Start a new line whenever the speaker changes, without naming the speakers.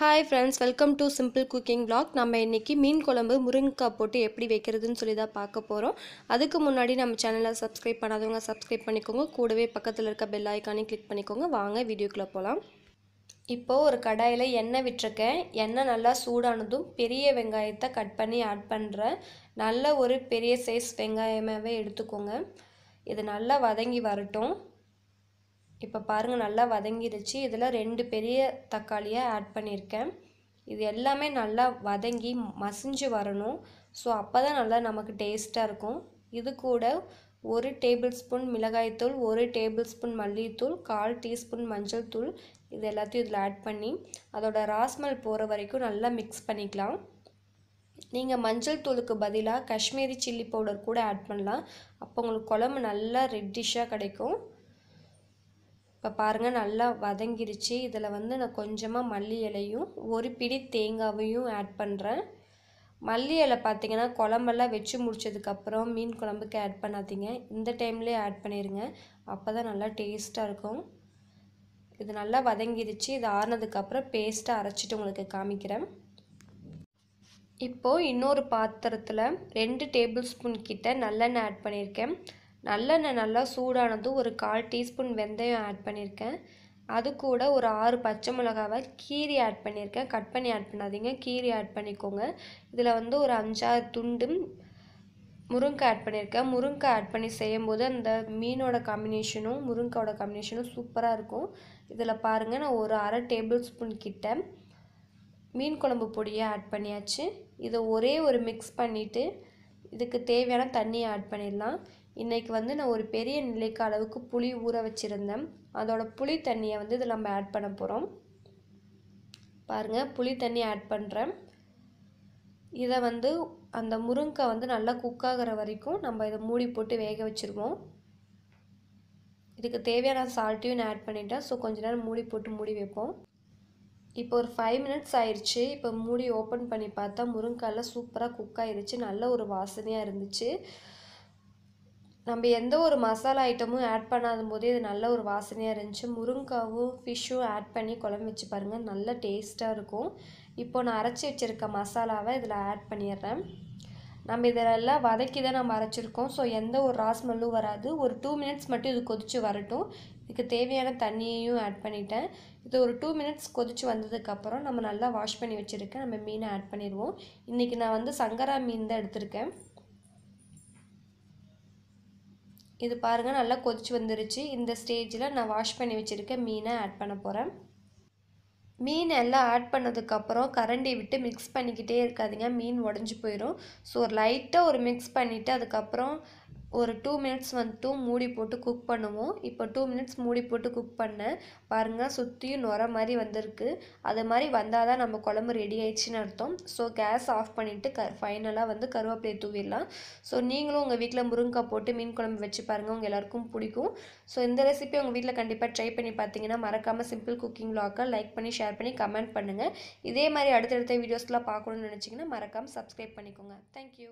hi friends welcome to simple cooking blog நம்ம இன்றைக்கி மீன் குழம்பு முருங்கைக்காய் போட்டு எப்படி வைக்கிறதுன்னு சொல்லி தான் பார்க்க போகிறோம் அதுக்கு முன்னாடி நம்ம சேனலை சப்ஸ்கிரைப் பண்ணாதவங்க சப்ஸ்கிரைப் பண்ணிக்கோங்க கூடவே பக்கத்தில் இருக்க பெல் ஐக்கானே கிளிக் பண்ணிக்கோங்க வாங்க வீடியோக்குள்ளே போகலாம் இப்போது ஒரு கடாயில் எண்ணெய் விட்டுருக்கேன் எண்ணெய் நல்லா சூடானதும் பெரிய வெங்காயத்தை கட் பண்ணி ஆட் பண்ணுறேன் நல்ல ஒரு பெரிய சைஸ் வெங்காயமாகவே எடுத்துக்கோங்க இது நல்லா வதங்கி வரட்டும் இப்போ பாருங்கள் நல்லா வதங்கிருச்சு இதில் ரெண்டு பெரிய தக்காளியை ஆட் பண்ணியிருக்கேன் இது எல்லாமே நல்லா வதங்கி மசிஞ்சு வரணும் ஸோ அப்போ தான் நல்லா நமக்கு டேஸ்ட்டாக இருக்கும் இது கூட ஒரு டேபிள் ஸ்பூன் மிளகாய்த்தூள் ஒரு டேபிள் ஸ்பூன் மல்லித்தூள் கால் டீஸ்பூன் மஞ்சள் தூள் இது எல்லாத்தையும் இதில் ஆட் பண்ணி அதோட ராஸ்மல் போகிற வரைக்கும் நல்லா மிக்ஸ் பண்ணிக்கலாம் நீங்கள் மஞ்சள் தூளுக்கு பதிலாக காஷ்மீரி சில்லி பவுடர் கூட ஆட் பண்ணலாம் அப்போ உங்களுக்கு குழம்பு நல்லா ரெட்டிஷாக கிடைக்கும் இப்போ பாருங்கள் நல்லா வதங்கிருச்சு இதில் வந்து நான் கொஞ்சமாக மல்லி இலையும் ஒரு பிடி தேங்காவையும் ஆட் பண்ணுறேன் மல்லி இலை பார்த்தீங்கன்னா குழம்பெல்லாம் வச்சு முடிச்சதுக்கப்புறம் மீன் குழம்புக்கு ஆட் பண்ணாதீங்க இந்த டைம்லேயே ஆட் பண்ணிடுங்க அப்போ தான் நல்லா டேஸ்ட்டாக இருக்கும் இது நல்லா வதங்கிருச்சு இது ஆறுனதுக்கப்புறம் பேஸ்ட்டாக அரைச்சிட்டு உங்களுக்கு காமிக்கிறேன் இப்போது இன்னொரு பாத்திரத்தில் ரெண்டு டேபிள் ஸ்பூன் கிட்ட நல்லெண்ணெய் ஆட் பண்ணியிருக்கேன் நல்லெண்ணெய் நல்லா சூடானதும் ஒரு கால் டீஸ்பூன் வெந்தயம் ஆட் பண்ணியிருக்கேன் அது கூட ஒரு ஆறு பச்சை மிளகாவை கீரி ஆட் பண்ணியிருக்கேன் கட் பண்ணி ஆட் பண்ணாதீங்க கீரி ஆட் பண்ணிக்கோங்க இதில் வந்து ஒரு அஞ்சாறு துண்டும் முருங்கை ஆட் பண்ணியிருக்கேன் முருங்கை ஆட் பண்ணி செய்யும்போது அந்த மீனோட காம்பினேஷனும் முருங்கையோட காம்பினேஷனும் சூப்பராக இருக்கும் இதில் பாருங்கள் நான் ஒரு அரை டேபிள் ஸ்பூன் கிட்ட மீன் குழம்பு பொடியை ஆட் பண்ணியாச்சு இதை ஒரே ஒரு மிக்ஸ் பண்ணிவிட்டு இதுக்கு தேவையான தண்ணியை ஆட் பண்ணிடலாம் இன்றைக்கி வந்து நான் ஒரு பெரிய நிலைக்கு அளவுக்கு புளி ஊற வச்சுருந்தேன் அதோடய புளி தண்ணியை வந்து இதில் நம்ம ஆட் பண்ண போகிறோம் பாருங்கள் புளி தண்ணி ஆட் பண்ணுறேன் இதை வந்து அந்த முருங்கை வந்து நல்லா குக்காகிற வரைக்கும் நம்ம இதை மூடி போட்டு வேக வச்சுருவோம் இதுக்கு தேவையான சால்ட்டையும் நான் ஆட் பண்ணிட்டேன் ஸோ கொஞ்ச நேரம் மூடி போட்டு மூடி வைப்போம் இப்போ ஒரு ஃபைவ் மினிட்ஸ் ஆயிடுச்சு இப்போ மூடி ஓப்பன் பண்ணி பார்த்தா முருங்காயில் சூப்பராக குக் ஆயிடுச்சு நல்ல ஒரு வாசனையாக இருந்துச்சு நம்ம எந்த ஒரு மசாலா ஐட்டமும் ஆட் பண்ணாத போதே இது நல்ல ஒரு வாசனையாக இருந்துச்சு முருங்காவும் ஃபிஷ்ஷும் ஆட் பண்ணி குழம்பு வச்சு பாருங்கள் நல்ல டேஸ்ட்டாக இருக்கும் இப்போ நான் அரைச்சி வச்சுருக்க மசாலாவை இதில் ஆட் பண்ணிடுறேன் நம்ம இதெல்லாம் வதக்கி தான் நம்ம அரைச்சிருக்கோம் ஸோ எந்த ஒரு ராஸ்மல்லும் வராது ஒரு டூ மினிட்ஸ் மட்டும் இது கொதித்து வரட்டும் இதுக்கு தேவையான தண்ணியையும் ஆட் பண்ணிட்டேன் இது ஒரு டூ மினிட்ஸ் கொதித்து வந்ததுக்கப்புறம் நம்ம நல்லா வாஷ் பண்ணி வச்சுருக்கேன் நம்ம மீனை ஆட் பண்ணிடுவோம் இன்றைக்கி நான் வந்து சங்கரா மீன் தான் எடுத்திருக்கேன் இது பாருங்கள் நல்லா கொதிச்சு வந்துருச்சு இந்த ஸ்டேஜில் நான் வாஷ் பண்ணி வச்சுருக்க மீனை ஆட் பண்ண போகிறேன் மீன் எல்லாம் ஆட் பண்ணதுக்கப்புறம் கரண்டி விட்டு மிக்ஸ் பண்ணிக்கிட்டே இருக்காதிங்க மீன் உடஞ்சி போயிடும் ஸோ லைட்டாக ஒரு மிக்ஸ் பண்ணிவிட்டு அதுக்கப்புறம் ஒரு டூ மினிட்ஸ் வந்து மூடி போட்டு குக் பண்ணுவோம் இப்போ டூ மினிட்ஸ் மூடி போட்டு குக் பண்ணேன் பாருங்கள் சுற்றியும் நுர மாதிரி வந்திருக்கு அது மாதிரி வந்தால் தான் நம்ம குழம்பு ரெடி ஆயிடுச்சுன்னு அர்த்தம் ஸோ கேஸ் ஆஃப் பண்ணிவிட்டு க ஃபைனலாக வந்து கருவேப்பிலையை தூவிடலாம் ஸோ நீங்களும் உங்கள் வீட்டில் முருங்கைக்காய் போட்டு மீன் குழம்பு வச்சு பாருங்கள் உங்கள் எல்லாருக்கும் பிடிக்கும் ஸோ இந்த ரெசிபி உங்கள் வீட்டில் கண்டிப்பாக ட்ரை பண்ணி பார்த்தீங்கன்னா மறக்காமல் சிம்பிள் குக்கிங் லாக்காக லைக் பண்ணி ஷேர் பண்ணி கமெண்ட் பண்ணுங்கள் இதே மாதிரி அடுத்தடுத்த வீடியோஸ்லாம் பார்க்கணுன்னு நினச்சிங்கன்னா மறக்காமல் சப்ஸ்கிரைப் பண்ணிக்கோங்க தேங்க்யூ